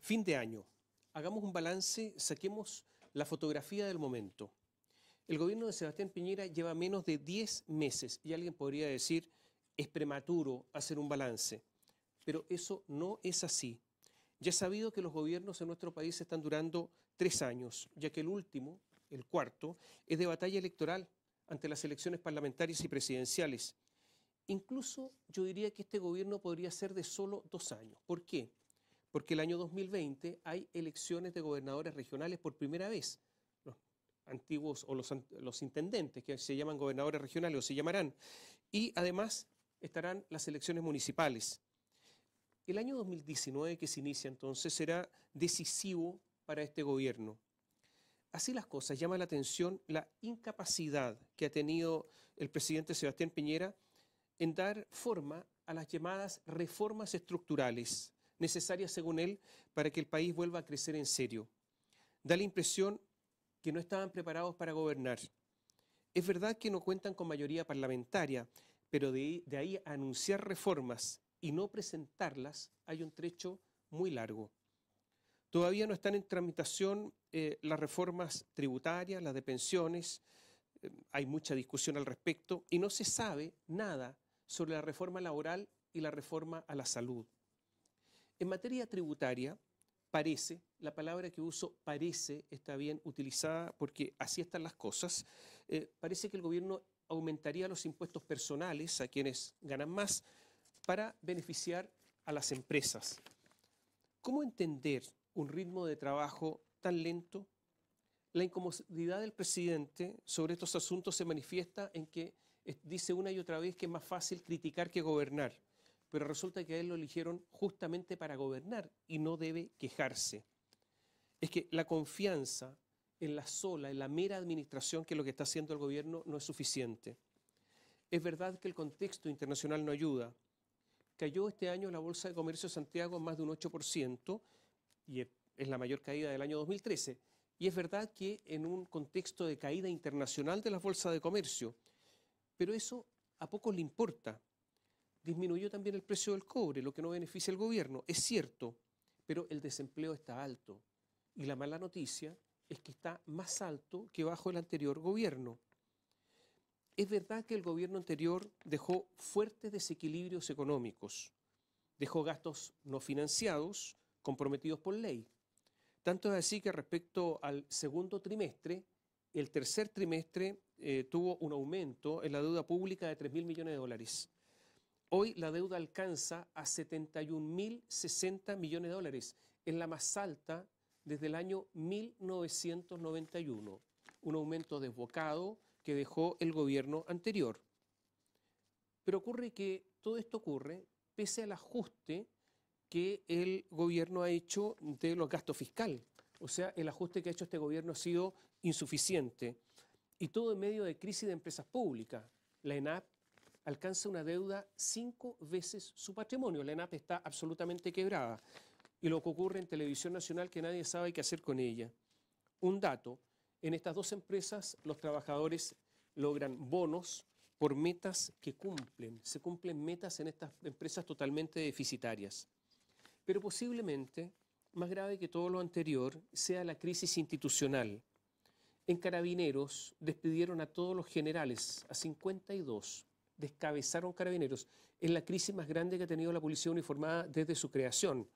Fin de año. Hagamos un balance, saquemos la fotografía del momento. El gobierno de Sebastián Piñera lleva menos de 10 meses y alguien podría decir es prematuro hacer un balance, pero eso no es así. Ya sabido que los gobiernos en nuestro país están durando tres años, ya que el último, el cuarto, es de batalla electoral ante las elecciones parlamentarias y presidenciales. Incluso yo diría que este gobierno podría ser de solo dos años. ¿Por qué? Porque el año 2020 hay elecciones de gobernadores regionales por primera vez. Los antiguos o los, intendentes, que se llaman gobernadores regionales o se llamarán. Y además estarán las elecciones municipales. El año 2019 que se inicia entonces será decisivo para este gobierno. Así las cosas, llama la atención la incapacidad que ha tenido el presidente Sebastián Piñera en dar forma a las llamadas reformas estructurales necesarias, según él, para que el país vuelva a crecer en serio. Da la impresión que no estaban preparados para gobernar. Es verdad que no cuentan con mayoría parlamentaria, pero de, ahí a anunciar reformas y no presentarlas hay un trecho muy largo. Todavía no están en tramitación eh, las reformas tributarias, las de pensiones, eh, hay mucha discusión al respecto y no se sabe nada sobre la reforma laboral y la reforma a la salud. En materia tributaria, parece, la palabra que uso parece está bien utilizada porque así están las cosas, eh, parece que el gobierno aumentaría los impuestos personales a quienes ganan más para beneficiar a las empresas. ¿Cómo entender un ritmo de trabajo tan lento? La incomodidad del presidente sobre estos asuntos se manifiesta en que dice una y otra vez que es más fácil criticar que gobernar, pero resulta que a él lo eligieron justamente para gobernar y no debe quejarse. Es que la confianza en la sola, en la mera administración que lo que está haciendo el gobierno no es suficiente. Es verdad que el contexto internacional no ayuda. Cayó este año la Bolsa de Comercio de Santiago más de un 8% y es la mayor caída del año 2013. Y es verdad que en un contexto de caída internacional de las bolsa de comercio, pero eso a poco le importa. Disminuyó también el precio del cobre, lo que no beneficia al gobierno, es cierto, pero el desempleo está alto. Y la mala noticia es que está más alto que bajo el anterior gobierno. Es verdad que el gobierno anterior dejó fuertes desequilibrios económicos, dejó gastos no financiados comprometidos por ley. Tanto es así que respecto al segundo trimestre, el tercer trimestre eh, tuvo un aumento en la deuda pública de 3 mil millones de dólares. Hoy la deuda alcanza a 71.060 millones de dólares. Es la más alta desde el año 1991. Un aumento desbocado que dejó el gobierno anterior. Pero ocurre que todo esto ocurre pese al ajuste que el gobierno ha hecho de los gastos fiscales. O sea, el ajuste que ha hecho este gobierno ha sido insuficiente. Y todo en medio de crisis de empresas públicas. La ENAP alcanza una deuda cinco veces su patrimonio. La ENAP está absolutamente quebrada. Y lo que ocurre en Televisión Nacional que nadie sabe qué hacer con ella. Un dato, en estas dos empresas los trabajadores logran bonos por metas que cumplen. Se cumplen metas en estas empresas totalmente deficitarias. Pero posiblemente más grave que todo lo anterior sea la crisis institucional. En Carabineros despidieron a todos los generales, a 52. Descabezaron Carabineros. Es la crisis más grande que ha tenido la policía uniformada desde su creación.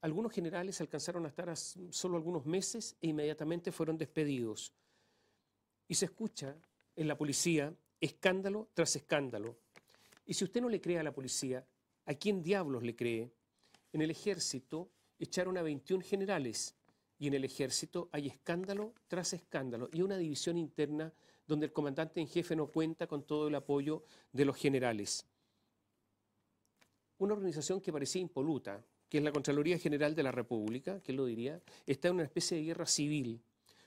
Algunos generales alcanzaron a estar solo algunos meses e inmediatamente fueron despedidos. Y se escucha en la policía escándalo tras escándalo. Y si usted no le cree a la policía, ¿a quién diablos le cree? En el ejército echaron a 21 generales y en el ejército hay escándalo tras escándalo y una división interna donde el comandante en jefe no cuenta con todo el apoyo de los generales. Una organización que parecía impoluta, que es la Contraloría General de la República, que lo diría, está en una especie de guerra civil,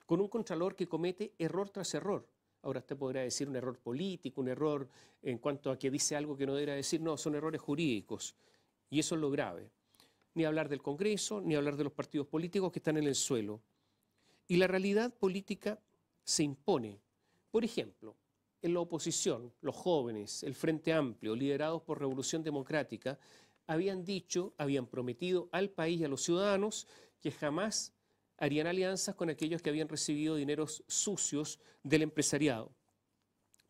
con un contralor que comete error tras error. Ahora usted podrá decir un error político, un error en cuanto a que dice algo que no debería decir, no, son errores jurídicos. Y eso es lo grave ni hablar del Congreso, ni hablar de los partidos políticos que están en el suelo. Y la realidad política se impone. Por ejemplo, en la oposición, los jóvenes, el Frente Amplio, liderados por Revolución Democrática, habían dicho, habían prometido al país y a los ciudadanos que jamás harían alianzas con aquellos que habían recibido dineros sucios del empresariado.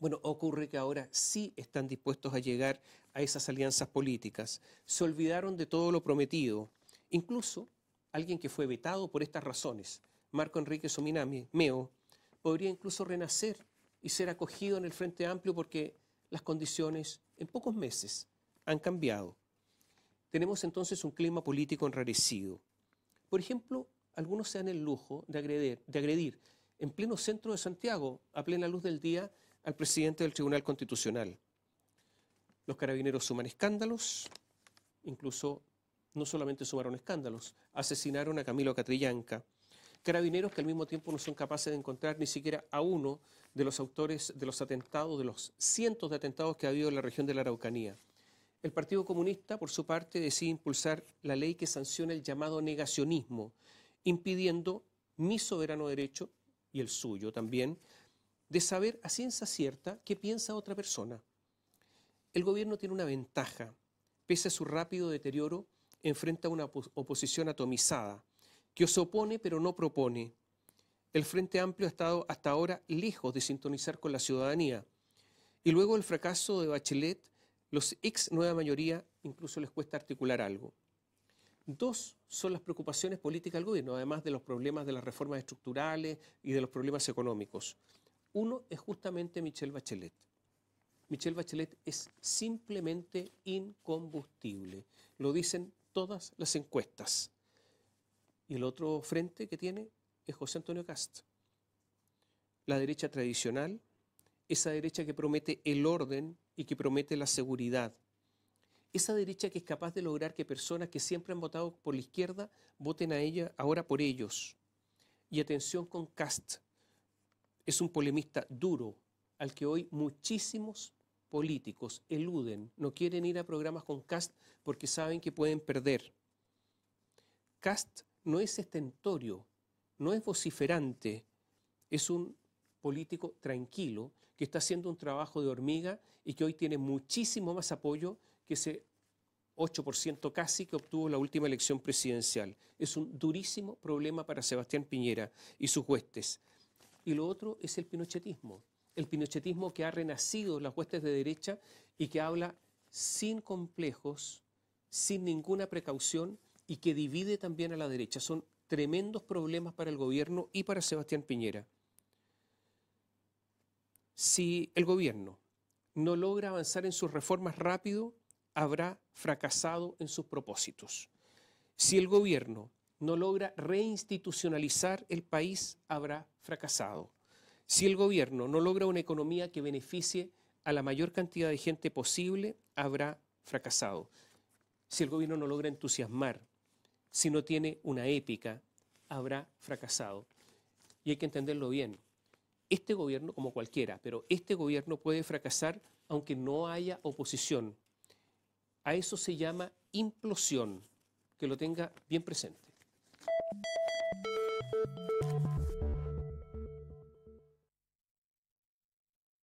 Bueno, ocurre que ahora sí están dispuestos a llegar a esas alianzas políticas. Se olvidaron de todo lo prometido. Incluso alguien que fue vetado por estas razones, Marco Enrique Sominami, Meo, podría incluso renacer y ser acogido en el Frente Amplio porque las condiciones en pocos meses han cambiado. Tenemos entonces un clima político enrarecido. Por ejemplo, algunos se dan el lujo de agredir, de agredir en pleno centro de Santiago, a plena luz del día, al presidente del Tribunal Constitucional. Los carabineros suman escándalos, incluso no solamente sumaron escándalos, asesinaron a Camilo Catrillanca. Carabineros que al mismo tiempo no son capaces de encontrar ni siquiera a uno de los autores de los atentados, de los cientos de atentados que ha habido en la región de la Araucanía. El Partido Comunista, por su parte, decide impulsar la ley que sanciona el llamado negacionismo, impidiendo mi soberano derecho y el suyo también de saber a ciencia cierta qué piensa otra persona. El gobierno tiene una ventaja. Pese a su rápido deterioro, enfrenta una oposición atomizada, que se opone pero no propone. El Frente Amplio ha estado hasta ahora lejos de sintonizar con la ciudadanía. Y luego el fracaso de Bachelet, los ex nueva mayoría incluso les cuesta articular algo. Dos son las preocupaciones políticas del gobierno, además de los problemas de las reformas estructurales y de los problemas económicos. Uno es justamente Michelle Bachelet. Michelle Bachelet es simplemente incombustible. Lo dicen todas las encuestas. Y el otro frente que tiene es José Antonio Cast. La derecha tradicional, esa derecha que promete el orden y que promete la seguridad. Esa derecha que es capaz de lograr que personas que siempre han votado por la izquierda voten a ella ahora por ellos. Y atención con Cast, es un polemista duro al que hoy muchísimos políticos eluden, no quieren ir a programas con Cast porque saben que pueden perder. Cast no es estentorio, no es vociferante, es un político tranquilo que está haciendo un trabajo de hormiga y que hoy tiene muchísimo más apoyo que ese 8% casi que obtuvo la última elección presidencial. Es un durísimo problema para Sebastián Piñera y sus huestes. Y lo otro es el pinochetismo, el pinochetismo que ha renacido en las huestes de derecha y que habla sin complejos, sin ninguna precaución y que divide también a la derecha. Son tremendos problemas para el gobierno y para Sebastián Piñera. Si el gobierno no logra avanzar en sus reformas rápido, habrá fracasado en sus propósitos. Si el gobierno no logra reinstitucionalizar el país, habrá fracasado. Si el gobierno no logra una economía que beneficie a la mayor cantidad de gente posible, habrá fracasado. Si el gobierno no logra entusiasmar, si no tiene una épica, habrá fracasado. Y hay que entenderlo bien. Este gobierno, como cualquiera, pero este gobierno puede fracasar aunque no haya oposición. A eso se llama implosión, que lo tenga bien presente.